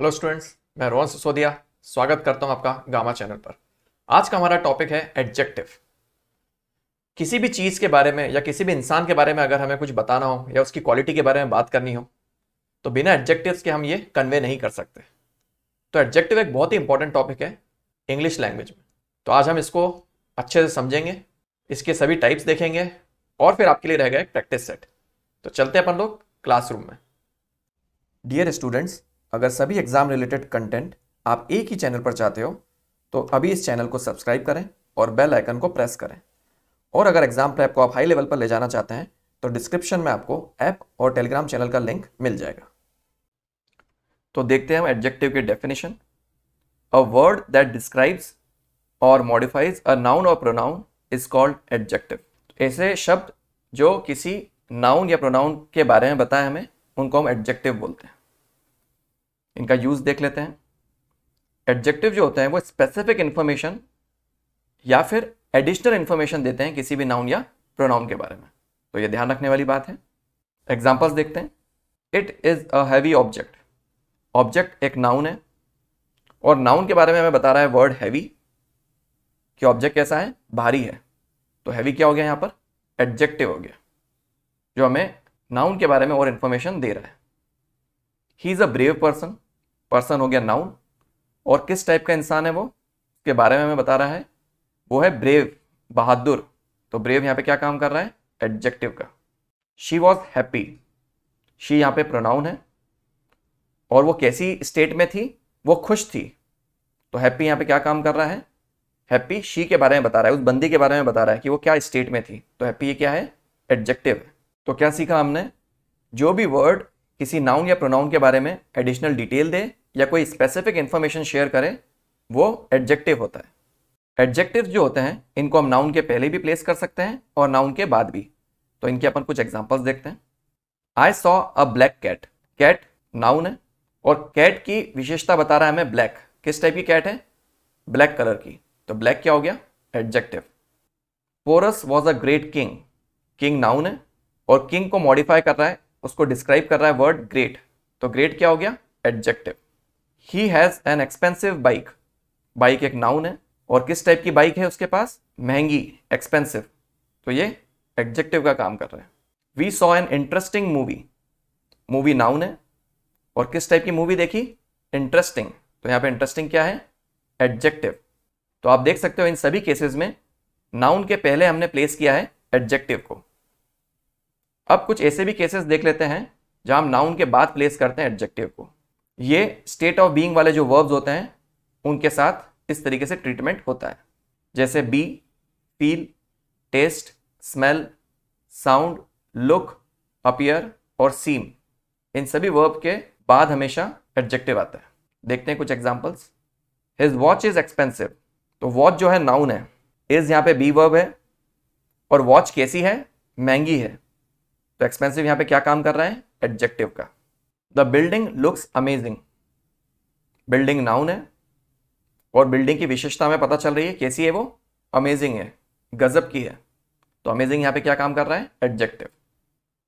hello students मैं रोहन सिसोदिया स्वागत करता हूं आपका गामा चैनल पर आज का हमारा टॉपिक है एडजेक्टिव किसी भी चीज़ के बारे में या किसी भी इंसान के बारे में अगर हमें कुछ बताना हो या उसकी क्वालिटी के बारे में बात करनी हो तो बिना एडजेक्टिव के हम ये कन्वे नहीं कर सकते तो एडजेक्टिव एक बहुत ही इंपॉर्टेंट टॉपिक है इंग्लिश लैंग्वेज में तो आज हम इसको अच्छे से समझेंगे इसके सभी टाइप्स देखेंगे और फिर आपके लिए रहेगा एक प्रैक्टिस सेट तो चलते हैं अपन लोग क्लासरूम में डियर स्टूडेंट्स अगर सभी एग्ज़ाम रिलेटेड कंटेंट आप एक ही चैनल पर चाहते हो तो अभी इस चैनल को सब्सक्राइब करें और बेल आइकन को प्रेस करें और अगर एग्ज़ाम प्रैप को आप हाई लेवल पर ले जाना चाहते हैं तो डिस्क्रिप्शन में आपको ऐप और टेलीग्राम चैनल का लिंक मिल जाएगा तो देखते हैं हम एडजेक्टिव के definition a word that describes और मॉडिफाइज अ नाउन और प्रोनाउन इज कॉल्ड एडजेक्टिव ऐसे शब्द जो किसी नाउन या प्रोनाउन के बारे में बताएं हमें उनको हम एडजेक्टिव बोलते हैं इनका यूज़ देख लेते हैं एडजेक्टिव जो होते हैं वो स्पेसिफिक इन्फॉर्मेशन या फिर एडिशनल इन्फॉर्मेशन देते हैं किसी भी नाउन या प्रोनाउन के बारे में तो ये ध्यान रखने वाली बात है एग्जाम्पल्स देखते हैं इट इज़ अवी ऑब्जेक्ट ऑब्जेक्ट एक नाउन है और नाउन के बारे में हमें बता रहा है वर्ड हैवी कि ऑब्जेक्ट कैसा है भारी है तो हैवी क्या हो गया यहाँ पर एडजेक्टिव हो गया जो हमें नाउन के बारे में और इन्फॉर्मेशन दे रहा है he is a brave person person हो गया नाउन और किस टाइप का इंसान है वो के बारे में हमें बता रहा है वो है ब्रेव बहादुर तो ब्रेव यहाँ पे क्या काम कर रहा है एडजेक्टिव का शी वॉज हैप्पी शी यहाँ पे प्रोनाउन है और वो कैसी स्टेट में थी वो खुश थी तो हैप्पी यहाँ पे क्या काम कर रहा है हैप्पी शी के बारे में बता रहा है उस बंदी के बारे में बता रहा है कि वो क्या स्टेट में थी तो हैप्पी ये क्या है एडजेक्टिव तो क्या सीखा हमने जो भी वर्ड किसी नाउन या प्रोनाउन के बारे में एडिशनल डिटेल दे या कोई स्पेसिफिक इन्फॉर्मेशन शेयर करें वो एडजेक्टिव होता है एडजेक्टिव जो होते हैं इनको हम नाउन के पहले भी प्लेस कर सकते हैं और नाउन के बाद भी तो इनके अपन कुछ एग्जाम्पल्स देखते हैं I saw a black cat cat noun है और कैट की विशेषता बता रहा है हमें ब्लैक किस टाइप की कैट है ब्लैक कलर की तो ब्लैक क्या हो गया adjective Porus was a great king king noun है और किंग को मॉडिफाई कर रहा है उसको डिस्क्राइब कर रहा है वर्ड ग्रेट तो ग्रेट क्या हो गया adjective he has an expensive bike bike एक नाउन है और किस टाइप की बाइक है उसके पास महंगी एक्सपेंसिव तो ये एडजेक्टिव का काम कर रहा है we saw an interesting movie movie noun है और किस टाइप की मूवी देखी इंटरेस्टिंग तो यहाँ पे इंटरेस्टिंग क्या है एडजेक्टिव तो आप देख सकते हो इन सभी केसेस में नाउन के पहले हमने प्लेस किया है एडजेक्टिव को अब कुछ ऐसे भी केसेस देख लेते हैं जहां हम नाउन के बाद प्लेस करते हैं एडजेक्टिव को ये स्टेट ऑफ बीइंग वाले जो वर्ब्स होते हैं उनके साथ इस तरीके से ट्रीटमेंट होता है जैसे be feel taste smell sound look appear और सीम इन सभी वर्ब के बाद हमेशा एडजेक्टिव आता है देखते हैं कुछ examples his watch is expensive तो वॉच जो है नाउन है इज यहाँ पे बी वर्ब है और वॉच कैसी है महंगी है तो एक्सपेंसिव यहां पे क्या काम कर रहा है एडजेक्टिव का the building looks amazing building noun है और बिल्डिंग की विशेषता हमें पता चल रही है कैसी है वो अमेजिंग है गजब की है तो अमेजिंग यहाँ पे क्या काम कर रहा है adjective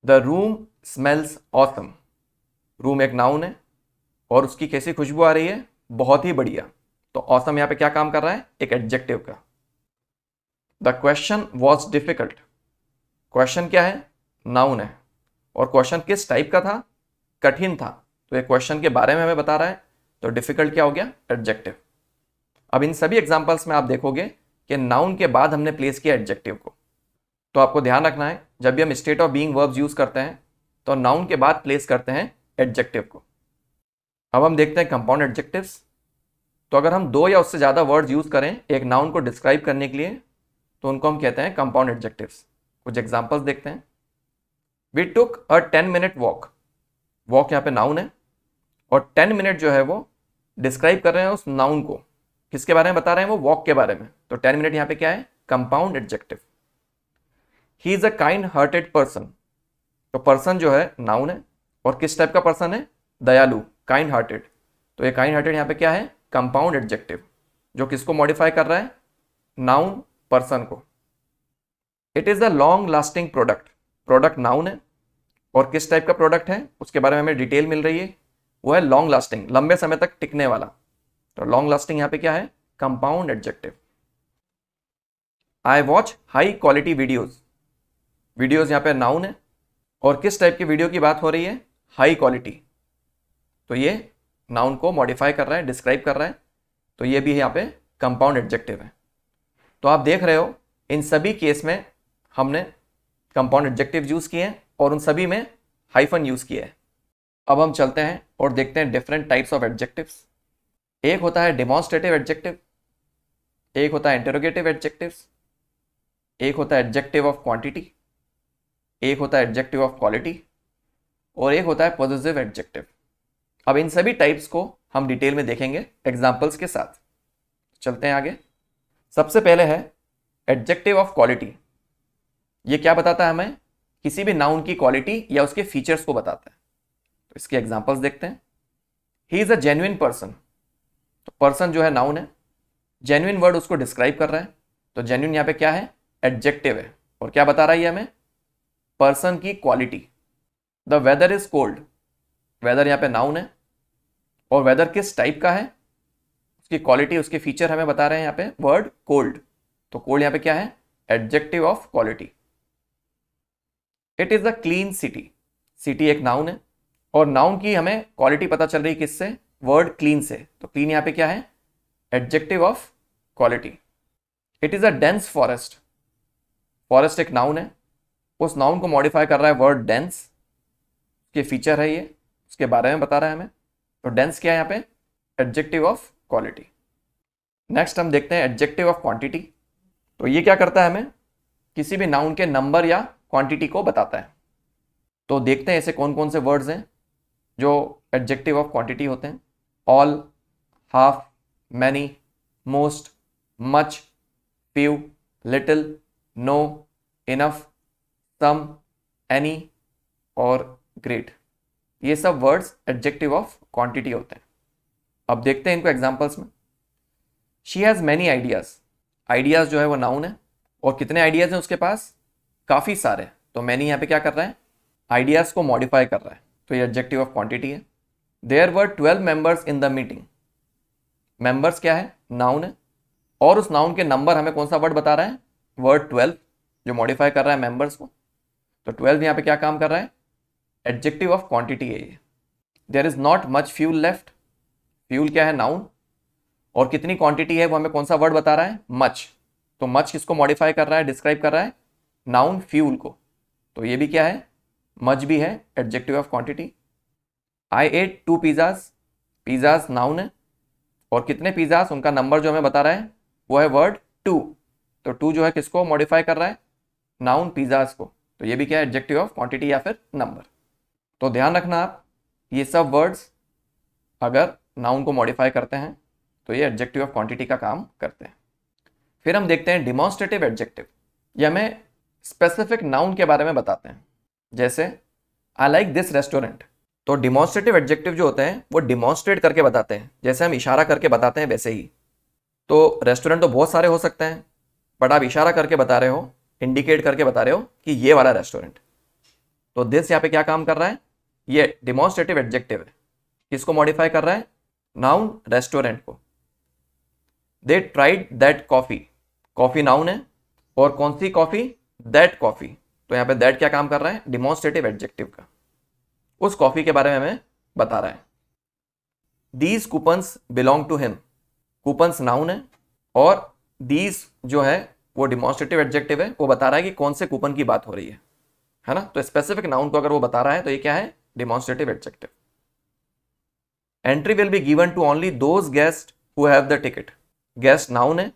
the room smells awesome room एक नाउन है और उसकी कैसी खुशबू आ रही है बहुत ही बढ़िया तो ऑसम यहां पे क्या काम कर रहा है एक एडजेक्टिव का the question was difficult question क्या है नाउन है और क्वेश्चन किस टाइप का था कठिन था तो ये क्वेश्चन के बारे में हमें बता रहा है तो डिफिकल्ट क्या हो गया एडजेक्टिव अब इन सभी एग्जाम्पल्स में आप देखोगे कि नाउन के बाद हमने प्लेस किया एडजेक्टिव को तो आपको ध्यान रखना है जब भी हम state of being verbs use करते हैं तो नाउन के बाद प्लेस करते हैं एडजेक्टिव को अब हम देखते हैं कंपाउंड एडजेक्टिव तो अगर हम दो या उससे ज़्यादा वर्ड्स यूज़ करें एक नाउन को डिस्क्राइब करने के लिए तो उनको हम कहते हैं कंपाउंड एडजेक्टिव कुछ एग्जाम्पल्स देखते हैं we took a ten minute walk walk यहाँ पे नाउन है और टेन मिनट जो है वो डिस्क्राइब कर रहे हैं उस नाउन को किसके बारे में बता रहे हैं वो वॉक के बारे में तो टेन मिनट यहाँ पे क्या है compound adjective he is a kind hearted person तो पर्सन जो है नाउन है और किस टाइप का पर्सन है दयालु काइंड हार्टेड तो ये काइंड हार्टेड यहाँ पे क्या है कंपाउंड एडजेक्टिव जो किसको मॉडिफाई कर रहा है नाउन पर्सन को it is a long lasting product product noun है और किस टाइप का प्रोडक्ट है उसके बारे में हमें डिटेल मिल रही है वो है लॉन्ग लास्टिंग लंबे समय तक टिकने वाला तो लॉन्ग लास्टिंग यहाँ पे क्या है compound adjective I watch high quality videos videos यहाँ पे नाउन है और किस टाइप की वीडियो की बात हो रही है हाई क्वालिटी तो ये नाउन को मॉडिफाई कर रहा है डिस्क्राइब कर रहा है तो ये भी यहाँ पे कंपाउंड एडजेक्टिव है तो आप देख रहे हो इन सभी केस में हमने कंपाउंड एडजेक्टिव यूज़ किए हैं और उन सभी में हाइफन यूज़ किया है अब हम चलते हैं और देखते हैं डिफरेंट टाइप्स ऑफ एडजेक्टिव्स एक होता है डिमॉन्स्ट्रेटिव एडजेक्टिव एक होता है इंटेरोगेटिव एडजेक्टिव एक होता है एडजेक्टिव ऑफ क्वांटिटी एक होता है एडजेक्टिव ऑफ क्वालिटी और एक होता है पॉजिटिव एडजेक्टिव अब इन सभी टाइप्स को हम डिटेल में देखेंगे एग्जाम्पल्स के साथ चलते हैं आगे सबसे पहले है एडजेक्टिव ऑफ क्वालिटी ये क्या बताता है हमें किसी भी नाउन की क्वालिटी या उसके फीचर्स को बताता है तो इसके एग्जाम्पल्स देखते हैं he is a genuine person तो पर्सन जो है नाउन है जेन्युन वर्ड उसको डिस्क्राइब कर रहा है तो जेन्युन यहाँ पे क्या है एडजेक्टिव है और क्या बता रहा है हमें पर्सन की quality the weather is cold weather यहाँ पे नाउन है और वेदर किस टाइप का है उसकी क्वालिटी उसके फीचर हमें बता रहे हैं यहाँ पे वर्ड कोल्ड तो कोल्ड यहां पे क्या है adjective of quality it is the clean city city एक नाउन है और नाउन की हमें क्वालिटी पता चल रही है किससे वर्ड क्लीन से तो क्लीन यहां पे क्या है adjective of quality it is a dense forest forest एक नाउन है उस नाउन को मॉडिफाई कर रहा है वर्ड डेंस के फीचर है ये उसके बारे में बता रहा है हमें तो डेंस क्या है यहां पे एडजेक्टिव ऑफ क्वालिटी नेक्स्ट हम देखते हैं एडजेक्टिव ऑफ क्वांटिटी तो ये क्या करता है हमें किसी भी नाउन के नंबर या क्वांटिटी को बताता है तो देखते हैं ऐसे कौन कौन से वर्ड्स हैं जो एडजेक्टिव ऑफ क्वांटिटी होते हैं all half many most much few little no enough some any और ग्रेट ये सब वर्ड्स एडजेक्टिव ऑफ क्वांटिटी होते हैं अब देखते हैं इनको एग्जाम्पल्स में she has many ideas ideas जो है वो नाउन है और कितने आइडियाज़ हैं उसके पास काफ़ी सारे तो मैंने यहाँ पे क्या कर रहा है आइडियाज़ को मॉडिफाई कर रहा है तो ये ऑब्जेक्टिव ऑफ क्वांटिटी है there were twelve members in the meeting members क्या है नाउन है और उस नाउन के नंबर हमें कौन सा वर्ड बता रहा है वर्ड ट्वेल्व जो मॉडिफाई कर रहा है मेंबर्स को तो ट्वेल्व यहाँ पे क्या काम कर रहा है एडजेक्टिव ऑफ क्वांटिटी है ये there is not much fuel left fuel क्या है नाउन और कितनी क्वांटिटी है वो हमें कौन सा वर्ड बता रहा है मच तो मच किसको मॉडिफाई कर रहा है डिस्क्राइब कर रहा है नाउन फ्यूल को तो ये भी क्या है मच भी है adjective of quantity I ate two pizzas pizzas noun है और कितने पिज़्ज़ाज उनका नंबर जो हमें बता रहा है वो है वर्ड टू तो टू जो है किसको मॉडिफाई कर रहा है नाउन पिज़्ज़ाज को तो ये भी क्या है एडजेक्टिव ऑफ क्वांटिटी या फिर नंबर तो ध्यान रखना आप ये सब वर्ड्स अगर नाउन को मॉडिफाई करते हैं तो ये एडजेक्टिव ऑफ क्वांटिटी का काम करते हैं फिर हम देखते हैं डिमॉन्स्ट्रेटिव एडजेक्टिव ये हमें स्पेसिफिक नाउन के बारे में बताते हैं जैसे आई लाइक दिस रेस्टोरेंट तो डिमॉन्स्ट्रेटिव एडजेक्टिव जो होते हैं वो डिमॉन्स्ट्रेट करके बताते हैं जैसे हम इशारा करके बताते हैं वैसे ही तो रेस्टोरेंट तो बहुत सारे हो सकते हैं बट आप इशारा करके बता रहे हो इंडिकेट करके बता रहे हो कि ये वाला रेस्टोरेंट तो दिस यहाँ पे क्या काम कर रहा है ये डिमॉन्स्ट्रेटिव एडजेक्टिव है किसको मॉडिफाई कर रहा है नाउन रेस्टोरेंट को they tried that coffee coffee noun है और कौन सी कॉफ़ी दैट कॉफी तो यहां पे दैट क्या काम कर रहा है डिमोन्स्ट्रेटिव एडजेक्टिव का उस कॉफी के बारे में हमें बता रहा है these coupons belong to him coupons noun है और दीज जो है वो डिमोन्स्ट्रेटिव एडजेक्टिव है वो बता रहा है कि कौन से कूपन की बात हो रही है है ना तो स्पेसिफिक नाउन को अगर वो बता रहा है तो ये क्या है demonstrative adjective entry will be given to only those guest who have the ticket guest noun है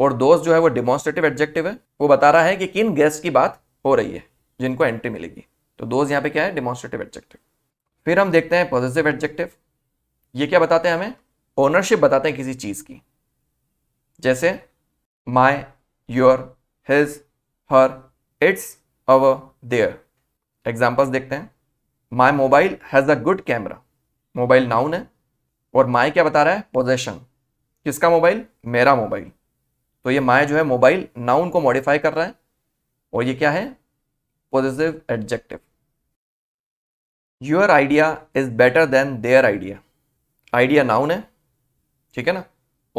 और दोस्त जो है वो डिमोन्स्ट्रेटिव एडजेक्टिव है वो बता रहा है कि किन गैस की बात हो रही है जिनको एंट्री मिलेगी तो दोज यहाँ पे क्या है डिमॉन्स्ट्रेटिव एडजेक्टिव फिर हम देखते हैं पॉजिटिव एडजेक्टिव ये क्या बताते हैं हमें ओनरशिप बताते हैं किसी चीज़ की जैसे my your his her its our their examples देखते हैं my mobile has a good camera mobile noun है और माई क्या बता रहा है पोजेशन किसका मोबाइल मेरा मोबाइल तो ये माय जो है मोबाइल नाउन को मॉडिफाई कर रहा है और ये क्या है positive adjective your idea is better than their idea idea noun है ठीक है ना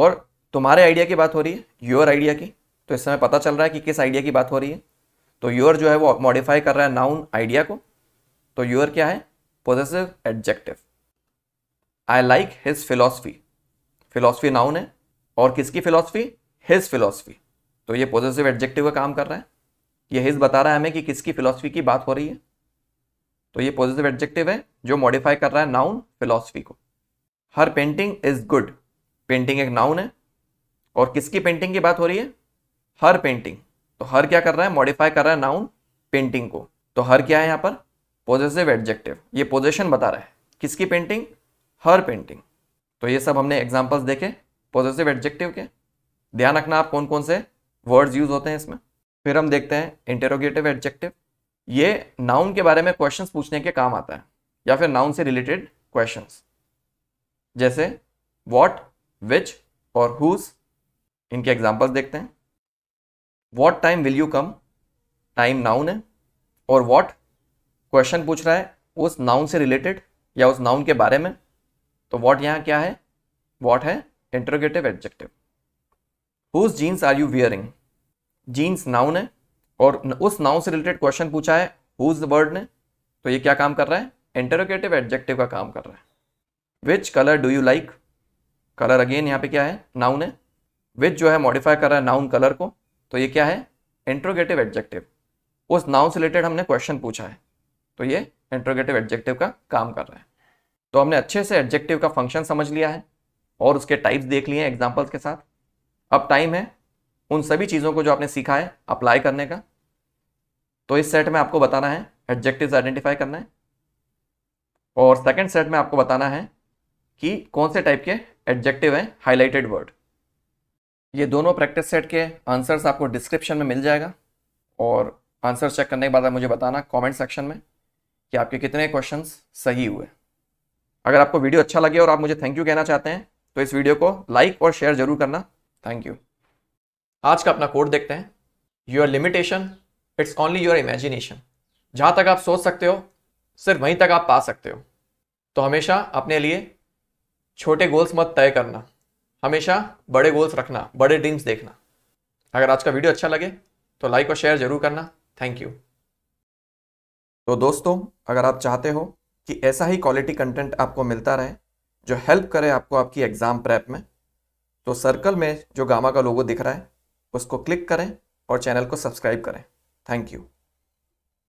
और तुम्हारे आइडिया की बात हो रही है योर आइडिया की तो इस समय पता चल रहा है कि किस आइडिया की बात हो रही है तो योर जो है वो मॉडिफाई कर रहा है नाउन आइडिया को तो योर क्या है positive adjective I like his philosophy philosophy noun है और किसकी फिलोसफी हिज फिलोसफी तो ये पॉजिटिव एडजेक्टिव का काम कर रहा है ये हिज बता रहा है हमें कि किसकी फिलोसफी की बात हो रही है तो ये पॉजिटिव एडजेक्टिव है जो मॉडिफाई कर रहा है नाउन फिलोसफी को her painting is good painting एक नाउन है और किसकी पेंटिंग की बात हो रही है हर पेंटिंग तो हर क्या कर रहा है मॉडिफाई कर रहा है नाउन पेंटिंग को तो हर क्या है यहाँ पर पॉजिटिव एडजेक्टिव ये पोजिशन बता रहा है किसकी पेंटिंग हर पेंटिंग तो ये सब हमने एग्जाम्पल्स देखे पॉजिटिव एडजेक्टिव के ध्यान रखना आप कौन कौन से वर्ड्स यूज होते हैं इसमें फिर हम देखते हैं इंटेरोगेटिव एडजेक्टिव ये नाउन के बारे में क्वेश्चन पूछने के काम आता है या फिर नाउन से रिलेटेड क्वेश्चन जैसे वॉट विच और हुज इनके एग्जाम्पल्स देखते हैं what time will you come time noun है और वॉट क्वेश्चन पूछ रहा है उस नाउन से रिलेटेड या उस नाउन के बारे में तो वॉट यहाँ क्या है वॉट है interrogative adjective whose jeans are you wearing jeans noun है और उस नाउन से रिलेटेड क्वेश्चन पूछा है हुज वर्ड ने तो ये क्या काम कर रहा है इंटरोगेटिव एडजेक्टिव का काम कर रहा है which colour do you like colour again यहाँ पे क्या है नाउन है विच जो है मॉडिफाई कर रहा है नाउन कलर को तो ये क्या है इंट्रोगेटिव एडजेक्टिव उस नाउन से रिलेटेड हमने क्वेश्चन पूछा है तो ये इंट्रोगेटिव एडजेक्टिव का काम कर रहा है तो हमने अच्छे से एडजेक्टिव का फंक्शन समझ लिया है और उसके टाइप्स देख लिए हैं एग्जाम्पल्स के साथ अब टाइम है उन सभी चीज़ों को जो आपने सीखा है अप्लाई करने का तो इस सेट में आपको बताना है एडजेक्टिव आइडेंटिफाई करना है और सेकंड सेट में आपको बताना है कि कौन से टाइप के एडजेक्टिव हैं हाईलाइटेड वर्ड ये दोनों प्रैक्टिस सेट के आंसर्स आपको डिस्क्रिप्शन में मिल जाएगा और आंसर चेक करने के बाद आप मुझे बताना कमेंट सेक्शन में कि आपके कितने क्वेश्चंस सही हुए अगर आपको वीडियो अच्छा लगे और आप मुझे थैंक यू कहना चाहते हैं तो इस वीडियो को लाइक और शेयर जरूर करना थैंक यू आज का अपना कोड देखते हैं your limitation it's only your imagination जहाँ तक आप सोच सकते हो सिर्फ वहीं तक आप पा सकते हो तो हमेशा अपने लिए छोटे गोल्स मत तय करना हमेशा बड़े गोल्स रखना बड़े ड्रीम्स देखना अगर आज का वीडियो अच्छा लगे तो लाइक और शेयर ज़रूर करना थैंक यू तो दोस्तों अगर आप चाहते हो कि ऐसा ही क्वालिटी कंटेंट आपको मिलता रहे जो हेल्प करे आपको आपकी एग्ज़ाम प्रेप में तो सर्कल में जो गामा का लोगो दिख रहा है उसको क्लिक करें और चैनल को सब्सक्राइब करें थैंक यू